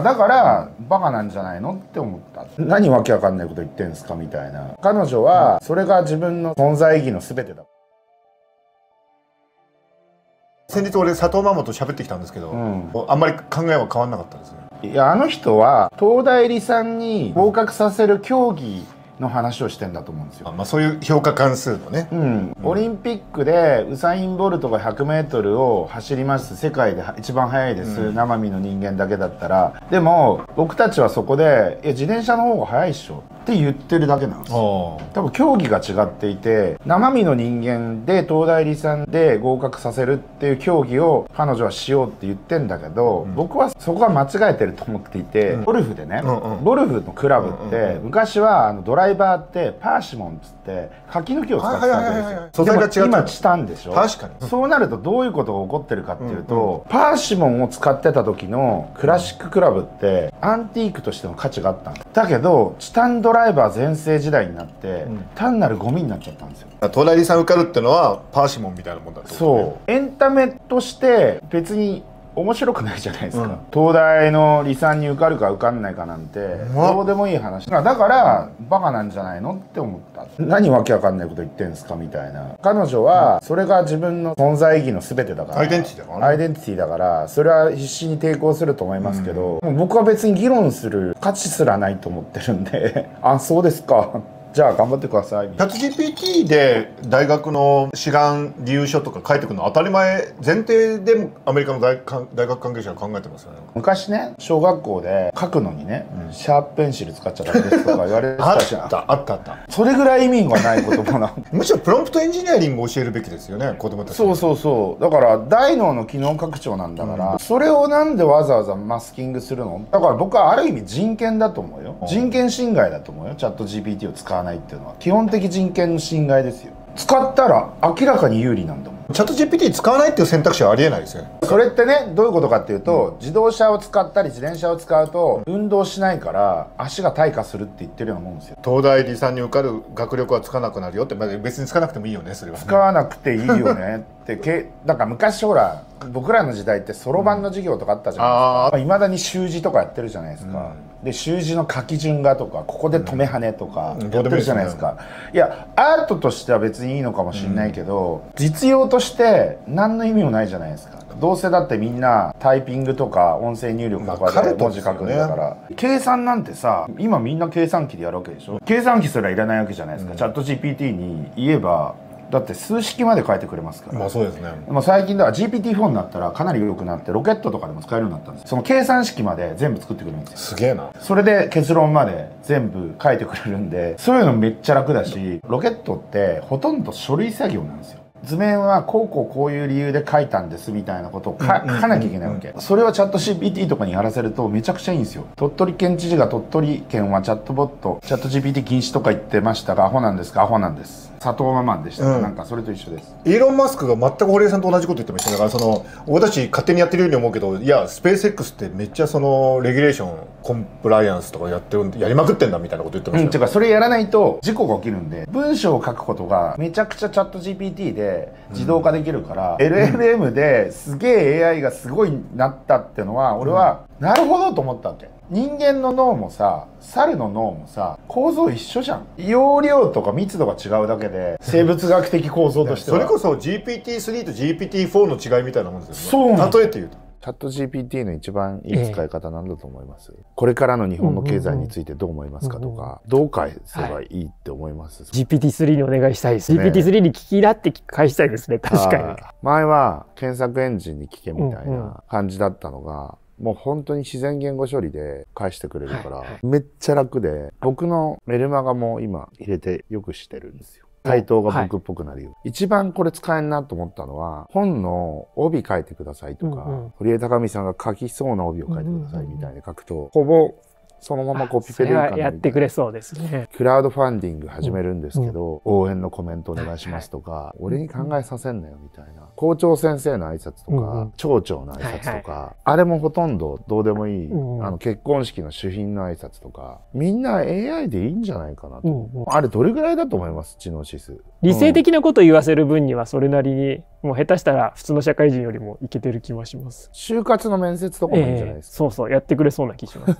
だからバカなんじゃないのって思った何わけわかんないこと言ってんすかみたいな彼女はそれが自分の存在意義の全てだ先日俺佐藤真帆と喋ってきたんですけど、うん、あんまり考えは変わんなかったですねいやあの人は東大理さんに合格させる競技の話をしてんだと思うんですよ。まあ、そういう評価関数のね、うん、オリンピックでウサイン・ボルトが1 0 0メートルを走ります世界で一番速いです、うん、生身の人間だけだったらでも僕たちはそこで「え自転車の方が速いっしょ」って言ってるだけなんです多分競技が違っていて生身の人間で東大理さんで合格させるっていう競技を彼女はしようって言ってんだけど、うん、僕はそこは間違えてると思っていて、うん、ゴルフでね、うんうん、ゴルフのクラブって、うんうんうん、昔はあのドライバーってパーシモンっつって柿の木を使ってたんですよ、はいはい、素材が違今チタンでしょ確かにそうなるとどういうことが起こってるかっていうと、パーシモンを使ってた時のクラシッククラブってアンティークとしての価値があったんだけどチタンドドライバー全盛時代になって、うん、単なるゴミになっちゃったんですよ隣さん受かるってのはパーシモンみたいなもんだと、ね、そうエンタメとして別に面白くないじゃないですか、うん、東大の理算に受かるか受かんないかなんて、どうでもいい話だからバカなんじゃないのって思った何わけわかんないこと言ってんすかみたいな彼女はそれが自分の存在意義の全てだからアイデンティティだから、アイデンティティだからそれは必死に抵抗すると思いますけど、うん、僕は別に議論する価値すらないと思ってるんで あそうですかじゃあ頑張ってくださいチャット GPT で大学の志願理由書とか書いてくるの当たり前前提でアメリカの大大学関係者が考えてますよね昔ね小学校で書くのにね、うん、シャープペンシル使っちゃダメですとか言われてたじゃんあったあったあったそれぐらい意味がない言葉なむしろプロンプトエンジニアリングを教えるべきですよね子供たちそうそうそうだから大脳の機能拡張なんだから、うん、それをなんでわざわざマスキングするのだから僕はある意味人権だと思うよ人権侵害だと思うよチャット GPT を使うないっていうのは基本的人権の侵害ですよ使ったら明らかに有利なんだもんチャット GPT 使わないっていう選択肢はありえないですよそれってねどういうことかっていうと、うん、自動車を使ったり自転車を使うと運動しないから足が退化するって言ってるようなもんですよ東大理さんに受かる学力はつかなくなるよって、まあ、別につかなくてもいいよねそれは、ね、使わなくていいよね ってけなんか昔ほら僕らの時代ってそろばんの授業とかあったじゃないですかいま、んまあ、未だに習字とかやってるじゃないですか、うんで習字の書き順がとかここで止めはねとかやってるじゃないですか、いやアートとしては別にいいのかもしれないけど、実用として何の意味もないじゃないですかどうせだってみんなタイピングとか音声入力とかで文字書くんだから、計算なんてさ今みんな計算機でやるわけでしょ計算機すらいらないわけじゃないですか、チャット GPT に言えばだって数式まで書いてくれますから、まあそうですね、でも最近では GPT-4 になったらかなり良くなってロケットとかでも使えるようになったんですその計算式まで全部作ってくれるんですよすげえなそれで結論まで全部書いてくれるんでそういうのめっちゃ楽だしロケットってほとんど書類作業なんですよ図面はこうこうこういう理由で書いたんですみたいなことを書かなきゃいけないわけ、それはチャット GPT とかにやらせるとめちゃくちゃいいんですよ鳥取県知事が鳥取県はチャットボットチャット GPT 禁止とか言ってましたがアホなんですかアホなんです砂糖ママンでした、うん、なんかそれと一緒ですイーロン・マスクが全く堀江さんと同じこと言ってましただからその俺たち勝手にやってるように思うけどいやスペース X ってめっちゃそのレギュレーションコンプライアンスとかやってるんでやりまくってんだみたいなこと言ってました、うん、ていうかそれやらないと事故が起きるんで文章を書くことがめちゃくちゃチャット GPT で自動化できるから、うん、LLM ですげえ AI がすごいなったっていうのは、俺はなるほどと思ったわけ人間の脳もさ猿の脳もさ構造一緒じゃん容量とか密度が違うだけで生物学的構造としては それこそ GPT3 と GPT4 の違いみたいなもんですよねそう例えて言うとチャット GPT の一番いい使い方なんだと思います、ええ、これからの日本の経済についてどう思いますかとか、うんうんうん、どう返せばいいって思います、はい、GPT3 にお願いしたいです、ね、GPT3 に聞きだって返したいですね確かに前は検索エンジンに聞けみたいな感じだったのが、うんうんもう本当に自然言語処理で返してくれるから、はいはい、めっちゃ楽で、僕のメルマガも今入れてよくしてるんですよ。回答が僕っぽくなるよ、はい、一番これ使えんなと思ったのは本の帯書いてくださいとか、うんうん、堀江貴美さんが書きそうな帯を書いてくださいみたいに書くと、うんうん、ほぼそのままコピペでいいかなやってくれそうですね。クラウドファンディング始めるんですけど、うん、応援のコメントお願いしますとか、はい、俺に考えさせんなよみたいな。校長先生の挨拶とか、うん町長の挨拶とか、はいはい、あれもほとんどどうでもいい、うん、あの結婚式の主賓の挨拶とか、みんな AI でいいんじゃないかなと。うんうん、あれどれぐらいだと思います知能指数。理性的なこと言わせる分にはそれなりにもう下手したら普通の社会人よりもいけてる気はします。就活の面接とかもいいんじゃないですか、えー、そうそう、やってくれそうな気します。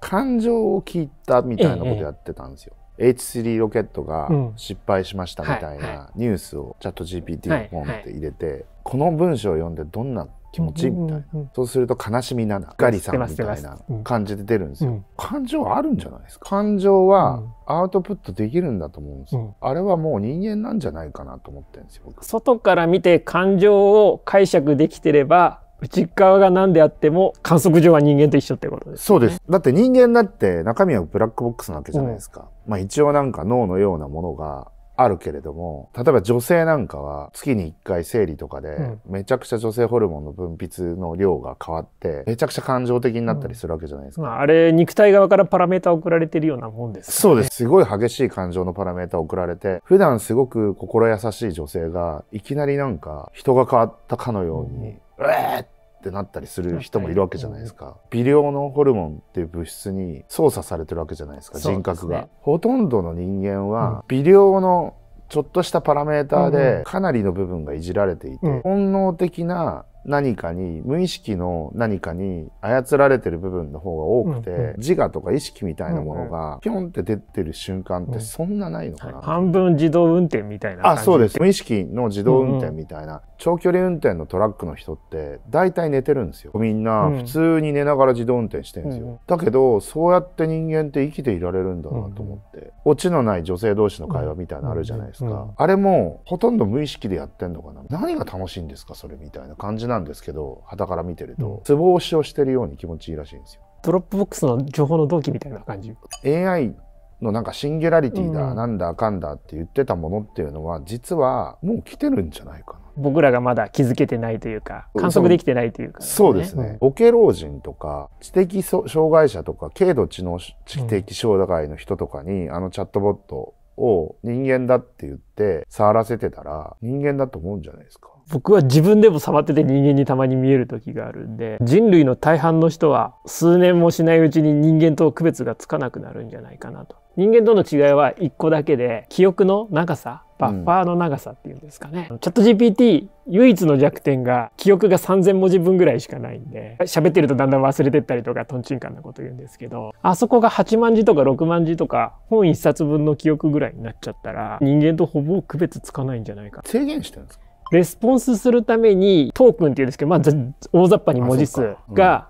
感情を聞いたみたいなことやってたんですよ。えー、H3 ロケットが失敗しましたみたいなニュースをチャット GPT にポンって入れて、この文章を読んでどんな気持ちみたいな、うんうんうん、そうすると悲しみながりさんみたいな感じで出るんですよ、うん、感情あるんじゃないですか感情はアウトプットできるんだと思うんですよ、うん、あれはもう人間なんじゃないかなと思ってるんですよ外から見て感情を解釈できてれば内側が何であっても観測上は人間と一緒ってことです、ね、そうです。だって人間だって中身はブラックボックスなわけじゃないですか。うん、まあ一応なんか脳のようなものがあるけれども例えば女性なんかは月に1回生理とかで、めちゃくちゃ女性ホルモンの分泌の量が変わってめちゃくちゃ感情的になったりするわけじゃないですか、うんまあ、あれ肉体側からパラメータ送られてるようなもんです、ね、そうですすごい激しい感情のパラメータ送られて普段すごく心優しい女性がいきなりなんか人が変わったかのように、うん、うえーっってなったりする人もいるわけじゃないですか。微量のホルモンっていう物質に操作されてるわけじゃないですか、人格が。ね、ほとんどの人間は、微量のちょっとしたパラメーターでかなりの部分がいじられていて、本能的な何かに、無意識の何かに操られてる部分の方が多くて、うんうん、自我とか意識みたいなものが、ピョンって出てる瞬間ってそんなないのかな、うんはい、半分自動運転みたいなあ、そうです。無意識の自動運転みたいな、うんうん。長距離運転のトラックの人って、大体寝てるんですよ。みんな、普通に寝ながら自動運転してるんですよ、うん。だけど、そうやって人間って生きていられるんだなと思って、オチのない女性同士の会話みたいなのあるじゃないですか。あれも、ほとんど無意識でやってんのかな何が楽しいんですかそれみたいな感じななんですけど旗から見てるとツボ押しをしてるように気持ちいいらしいんですよドロップボックスの情報の同期みたいな感じ AI のなんかシンギュラリティだ、うん、なんだかんだって言ってたものっていうのは実はもう来てるんじゃないかな僕らがまだ気づけてないというか観測できてないというか、ね、そうですね、うん、ボケ老人とか知的障害者とか軽度知能知的障害の人とかに、うん、あのチャットボットを人間だって言って触らせてたら人間だと思うんじゃないですか僕は自分でも触ってて人間にたまに見える時があるんで人類の大半の人は数年もしないうちに人間と区別がつかなくなるんじゃないかなと人間との違いは1個だけで記憶の長さバッファーの長さっていうんですかね、うん、チャット GPT 唯一の弱点が記憶が3,000文字分ぐらいしかないんで喋ってるとだんだん忘れてったりとかとんちんかんなこと言うんですけどあそこが8万字とか6万字とか本1冊分の記憶ぐらいになっちゃったら人間とほぼ区別つかないんじゃないか制限してるんですかレスポンスするためにトークンっていうんですけど、まあ、大雑把に文字数が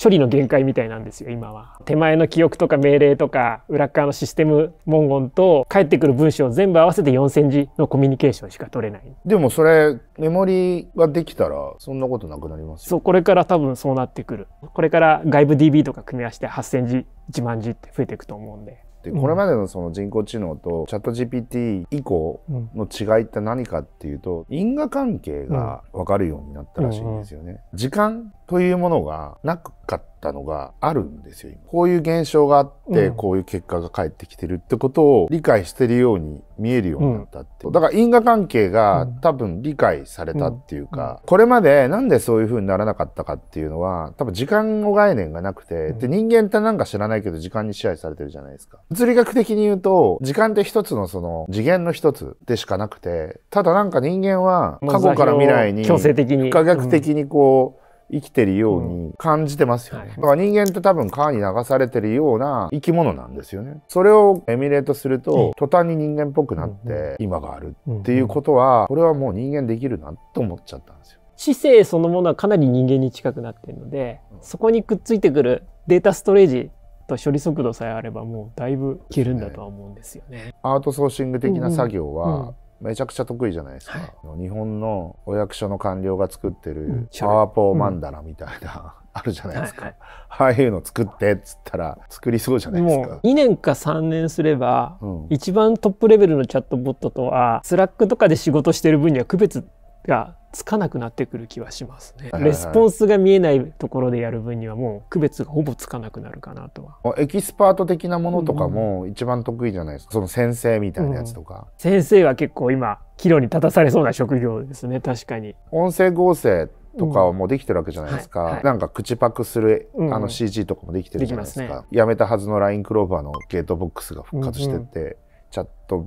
処理の限界みたいなんですよ今は手前の記憶とか命令とか裏側のシステム文言と返ってくる文章を全部合わせて4,000字のコミュニケーションしか取れないでもそれメモリができたらそんなことなくなりますそうこれから多分そうなってくるこれから外部 DB とか組み合わせて8,000字1万字って増えていくと思うんで、これまでのその人工知能とチャット GPT 以降の違いって何かっていうと、因果関係が分かるようになったらしいんですよね。時間というものがなくかったのがあるんですよ今こういう現象があってこういう結果が返ってきてるってことを理解してるように見えるようになったって、うん、だから因果関係が多分理解されたっていうか、これまでなんでそういう風にならなかったかっていうのは多分時間の概念がなくて、で人間ってなんか知らないけど時間に支配されてるじゃないですか物理学的に言うと時間って一つのその次元の一つでしかなくてただなんか人間は過去から未来に不可逆的にこう、生きてるように感じてますよね、だから人間って多分川に流されてるような生き物なんですよねそれをエミュレートすると途端に人間っぽくなって今があるっていうことはこれはもう人間できるなと思っちゃったんですよ知性そのものはかなり人間に近くなってるのでそこにくっついてくるデータストレージと処理速度さえあればもうだいぶいけるんだとは思うんですよね。ねアートソーシング的な作業はめちゃくちゃ得意じゃないですか、はい、日本のお役所の官僚が作ってるパワーポーマンダラみたいな、うん、あるじゃないですか、はいはい、ああいうの作ってっつったら作りそうじゃないですか2年か3年すれば、うん、一番トップレベルのチャットボットとはスラックとかで仕事してる分には区別がつかなくなってくる気はしますね。レスポンスが見えないところでやる分にはもう区別がほぼつかなくなるかなとは。エキスパート的なものとかも一番得意じゃないですか、その先生みたいなやつとか。うん、先生は結構今岐路に立たされそうな職業ですね確かに。音声合成とかはもうできてるわけじゃないですか、うんはいはい、なんか口パクする、あの CG とかもできてるじゃないですか、すね、やめたはずのラインクローバーのゲートボックスが復活してて、うんうん、チャット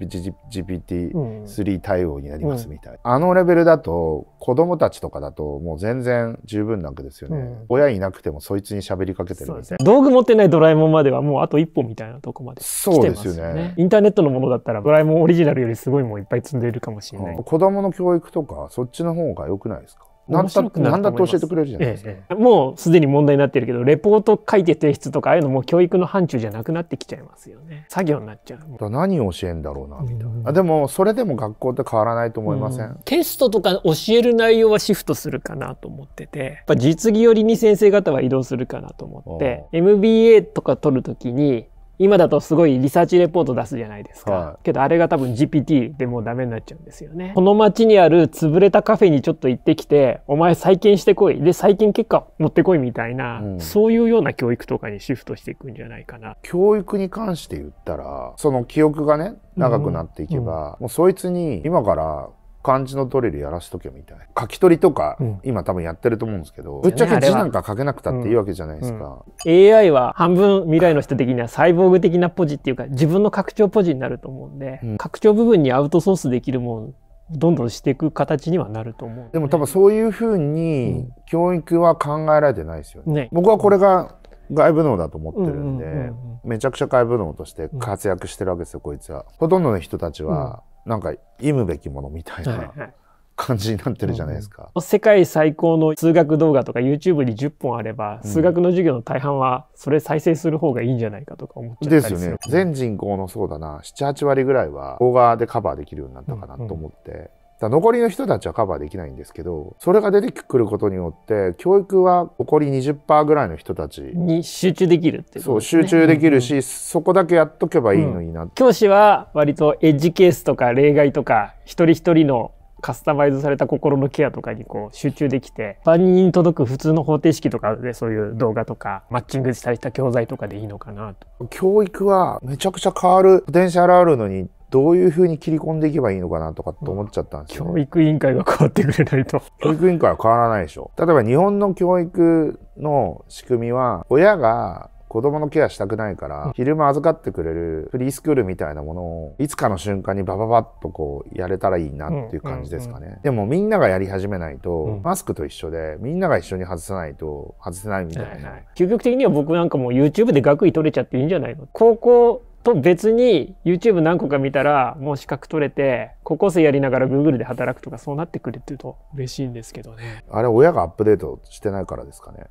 GPT3 対応になりますみたいうん、あのレベルだと子供たちとかだともう全然十分なわけですよね、うん、親いなくてもそいつに喋りかけてるみたいな、ね、道具持ってないドラえもんまではもうあと一歩みたいなとこまで来てますよねそうですよねインターネットのものだったらドラえもんオリジナルよりすごいもういっぱい積んでいるかもしれない、うん、子供の教育とかそっちの方が良くないですか何だ何だって教えてくれるじゃないですか、ええ、もうすでに問題になってるけどレポート書いて提出とかああいうのも教育の範疇じゃなくなってきちゃいますよね作業になっちゃう何を教えんだろうなうん、あでもそれでも学校って変わらないと思いません、うん、テストとか教える内容はシフトするかなと思っててやっぱ実技寄りに先生方は移動するかなと思って MBA とか取るときに今だとすごいリサーチレポート出すじゃないですか、はい、けどあれが多分 GPT でもうダメになっちゃうんですよねこの町にある潰れたカフェにちょっと行ってきてお前再建してこいで再建結果持ってこいみたいな、うん、そういうような教育とかにシフトしていくんじゃないかな教育に関して言ったらその記憶がね長くなっていけば、うんうん、もうそいつに今から漢字のドリルやらしとけみたいな書き取りとか、うん、今多分やってると思うんですけど、ぶっちゃけ字なんか書けなくたっていいわけじゃないですか、うんうん、AI は半分未来の人的にはサイボーグ的なポジっていうか自分の拡張ポジになると思うんで、拡張部分にアウトソースできるもんどんどんしていく形にはなると思う、ね、でも多分そういうふうに教育は考えられてないですよね、ね、僕はこれが外部能だと思ってるんで、めちゃくちゃ外部能として活躍してるわけですよ、こいつはほとんどの人たちは、なんか忌むべきものみたいな感じになってるじゃないですか、はいはいうん、世界最高の数学動画とか YouTube に10本あれば、数学の授業の大半はそれ再生する方がいいんじゃないかとか思っちゃったですよね全人口のそうだな78割ぐらいは動画でカバーできるようになったかなと思って、うんうんだ残りの人たちはカバーできないんですけどそれが出てくることによって教育は残り20%ぐらいの人たちに集中できるって、ね、そう集中できるし、うんうん、そこだけやっとけばいいのにな、うん、教師は割とエッジケースとか例外とか一人一人のカスタマイズされた心のケアとかにこう集中できて万人に届く普通の方程式とかでそういう動画とかマッチングされた教材とかでいいのかなと教育はめちゃくちゃ変わるポテンシャルあるのにどういうふうに切り込んでいけばいいのかなとかって思っちゃったんですよ、ね、教育委員会が変わってくれないと。教育委員会は変わらないでしょ。例えば日本の教育の仕組みは、親が子供のケアしたくないから、昼間預かってくれるフリースクールみたいなものを、いつかの瞬間にバババッとこう、やれたらいいなっていう感じですかね。でもみんながやり始めないと、マスクと一緒で、みんなが一緒に外さないと、外せないみたいな。究極的には僕なんかも YouTube で学位取れちゃっていいんじゃないの高校と別に YouTube 何個か見たらもう資格取れて高校生やりながら Google で働くとかそうなってくれてると嬉しいんですけどねあれ親がアップデートしてないからですかね